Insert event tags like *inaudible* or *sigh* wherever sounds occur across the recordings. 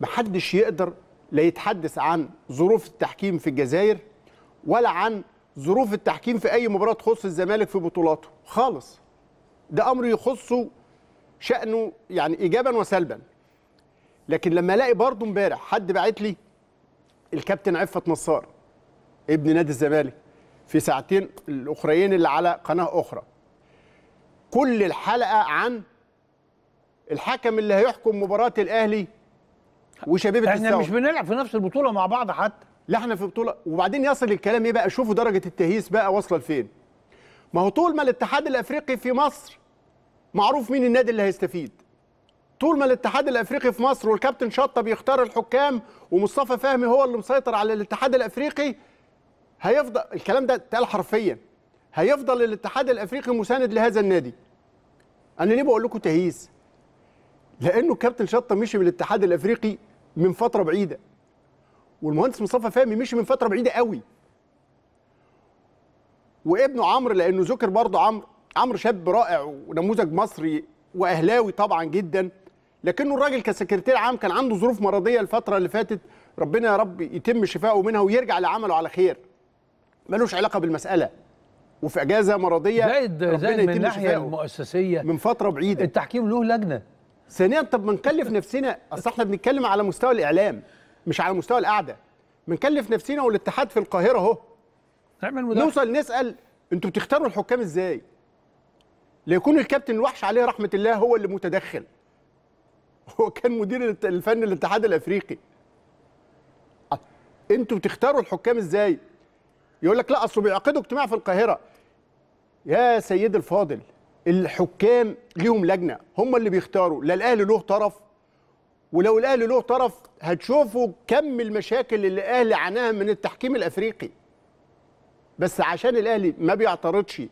محدش يقدر لا يتحدث عن ظروف التحكيم في الجزائر ولا عن ظروف التحكيم في اي مباراه تخص الزمالك في بطولاته خالص ده امر يخصه شانه يعني ايجابا وسلبا لكن لما الاقي برضه امبارح حد باعت لي الكابتن عفت نصار ابن نادي الزمالك في ساعتين الاخرين اللي على قناه اخرى كل الحلقه عن الحكم اللي هيحكم مباراه الاهلي وشبيبه احنا مش بنلعب في نفس البطوله مع بعض حتى لا احنا في بطوله وبعدين يصل الكلام ايه بقى شوفوا درجه التهييس بقى واصله لفين ما هو طول ما الاتحاد الافريقي في مصر معروف مين النادي اللي هيستفيد طول ما الاتحاد الافريقي في مصر والكابتن شطه بيختار الحكام ومصطفى فهمي هو اللي مسيطر على الاتحاد الافريقي هيفضل الكلام ده اتقال حرفيا هيفضل الاتحاد الافريقي مساند لهذا النادي انا ليه بقول لكم تهييس لانه كابتن شطه مشي من الاتحاد الافريقي من فتره بعيده والمهندس مصطفى فهمي مشي من فتره بعيده قوي وابنه عمرو لانه ذكر برضه عمرو عمرو شاب رائع ونموذج مصري واهلاوي طبعا جدا لكنه الراجل كسكرتير عام كان عنده ظروف مرضيه الفتره اللي فاتت ربنا يا رب يتم شفائه منها ويرجع لعمله على خير ملوش علاقه بالمساله وفي اجازه مرضيه زائد ربنا زائد من الناحيه المؤسسيه من فتره بعيده التحكيم له لجنه ثانيا طب ما نكلف *laughs* نفسنا اصل احنا بنتكلم على مستوى الاعلام مش على مستوى القعده بنكلف نفسنا والاتحاد في القاهره اهو نعمل مدافع. نوصل نسال انتوا بتختاروا الحكام ازاي؟ ليكون الكابتن الوحش عليه رحمه الله هو اللي متدخل هو كان مدير الفن الاتحاد الافريقي انتوا بتختاروا الحكام ازاي؟ يقول لك لا اصله بيعقدوا اجتماع في القاهره يا سيد الفاضل الحكام ليهم لجنه هم اللي بيختاروا لا الاهلي له طرف ولو الاهلي له طرف هتشوفوا كم المشاكل اللي الاهلي عاناها من التحكيم الافريقي بس عشان الاهلي ما بيعترضش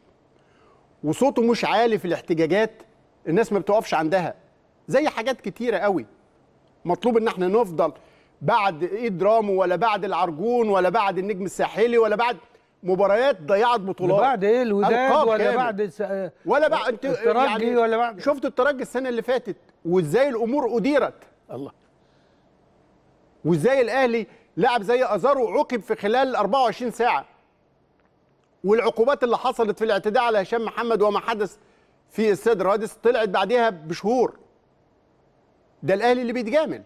وصوته مش عالي في الاحتجاجات الناس ما بتقفش عندها زي حاجات كتيره قوي مطلوب ان احنا نفضل بعد ايد رامو ولا بعد العرجون ولا بعد النجم الساحلي ولا بعد مباريات ضيعت بطولات بعد ايه الوداد ولا كامل. بعد س... ولا بعد انت الترجي يعني ولا بعد شفت الترجي السنه اللي فاتت وازاي الامور اديرت الله وازاي الاهلي لعب زي ازارو وعوقب في خلال 24 ساعه والعقوبات اللي حصلت في الاعتداء على هشام محمد وما حدث في استاد رادس طلعت بعدها بشهور ده الاهلي اللي بيتجامل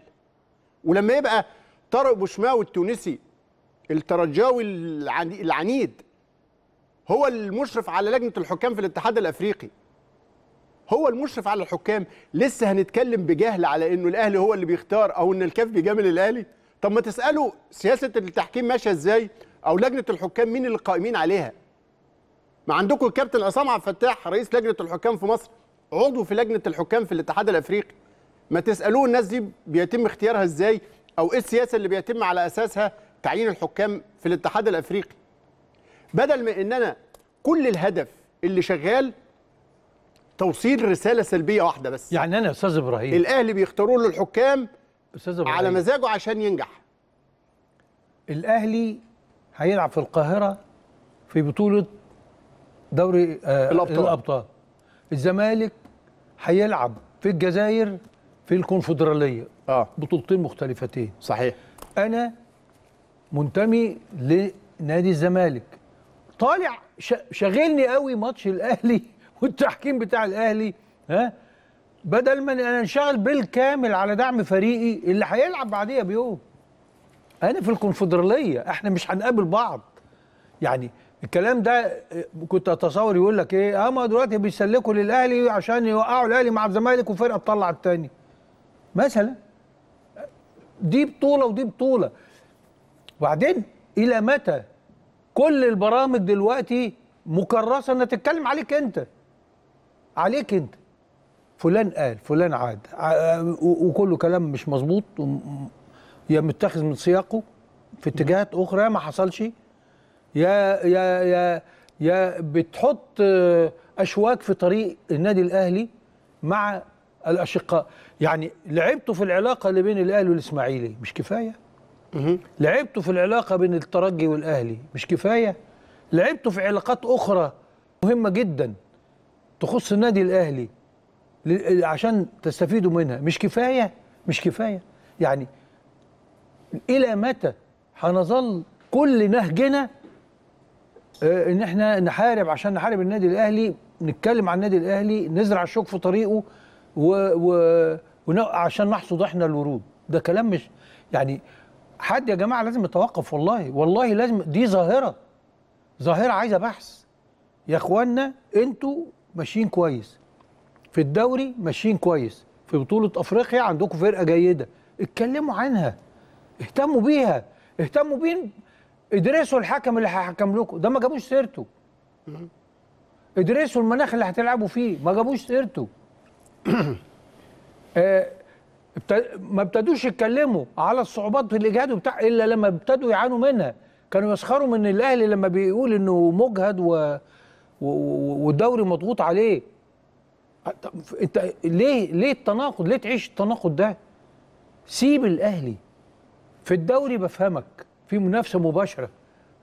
ولما يبقى طارق بوشماوي التونسي الترجاوي العنيد هو المشرف على لجنه الحكام في الاتحاد الافريقي هو المشرف على الحكام لسه هنتكلم بجهل على انه الاهلي هو اللي بيختار او ان الكاف بيجامل الاهلي طب ما تسألوا سياسه التحكيم ماشيه ازاي او لجنه الحكام مين اللي قائمين عليها ما عندكم الكابتن عصام عبد الفتاح رئيس لجنه الحكام في مصر عضو في لجنه الحكام في الاتحاد الافريقي ما تسالوه الناس دي بيتم اختيارها ازاي او ايه السياسه اللي بيتم على اساسها تعيين الحكام في الاتحاد الافريقي بدل ما ان انا كل الهدف اللي شغال توصيل رساله سلبيه واحده بس يعني انا يا استاذ ابراهيم الاهلي بيختاروا له الحكام استاذ ابراهيم على مزاجه عشان ينجح الاهلي هيلعب في القاهره في بطوله دوري آه الابطال, الأبطال. الزمالك هيلعب في الجزائر في الكونفدراليه اه بطولتين مختلفتين صحيح انا منتمي لنادي الزمالك طالع شاغلني قوي ماتش الاهلي *laughs* والتحكيم بتاع الاهلي ها بدل ما انا انشغل بالكامل على دعم فريقي اللي هيلعب بعديها بيوم انا في الكونفدراليه احنا مش هنقابل بعض يعني الكلام ده كنت اتصور يقول لك ايه اما آه، دلوقتي بيسلكوا للاهلي عشان يوقعوا الاهلي مع الزمالك وفرقه تطلع التاني مثلا دي بطوله ودي بطوله وبعدين الى متى كل البرامج دلوقتي مكرسه انها تتكلم عليك انت عليك انت فلان قال فلان عاد آه، آه، وكله كلام مش مظبوط يا متخذ من سياقه في اتجاهات اخرى ما حصلش يا يا يا يا بتحط آه، اشواك في طريق النادي الاهلي مع الاشقاء يعني لعبته في العلاقه اللي بين الاهلي والاسماعيلي مش كفايه لعبته في العلاقه بين الترجي والاهلي مش كفايه لعبته في علاقات اخرى مهمه جدا تخص النادي الاهلي عشان تستفيدوا منها مش كفايه مش كفايه يعني الى متى هنظل كل نهجنا آه، ان احنا نحارب عشان نحارب النادي الاهلي نتكلم عن النادي الاهلي نزرع الشوك في طريقه و... و... عشان نحصد احنا الورود ده كلام مش يعني حد يا جماعه لازم يتوقف والله والله لازم دي ظاهره ظاهره عايزه بحث يا اخوانا انتوا ماشيين كويس في الدوري ماشيين كويس في بطوله افريقيا عندكم فرقه جيده اتكلموا عنها اهتموا بيها اهتموا بين ادرسوا الحكم اللي هيحكم لكم ده ما جابوش سيرته ادرسوا المناخ اللي هتلعبوا فيه ما جابوش سيرته *clears throat* آه ما ابتدوش يتكلموا على الصعوبات في الاجهاد وبتاع الا لما ابتدوا يعانوا منها كانوا يسخروا من الاهلي لما بيقول انه مجهد و... و... والدوري مضغوط عليه انت ليه ليه التناقض ليه تعيش التناقض ده سيب الاهلي في الدوري بفهمك في منافسه مباشره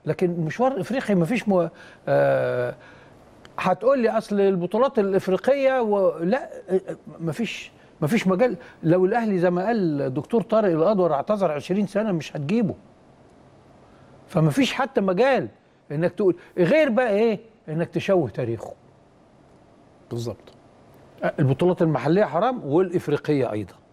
لكن مشوار افريقي مفيش م... آه... هتقول لي اصل البطولات الافريقيه و... لا آه، آه، مفيش ما فيش مجال لو الاهلي زي ما قال الدكتور طارق الادور اعتذر 20 سنه مش هتجيبه فما فيش حتى مجال انك تقول غير بقى ايه انك تشوه تاريخه بالظبط البطولات المحليه حرام والافريقيه ايضا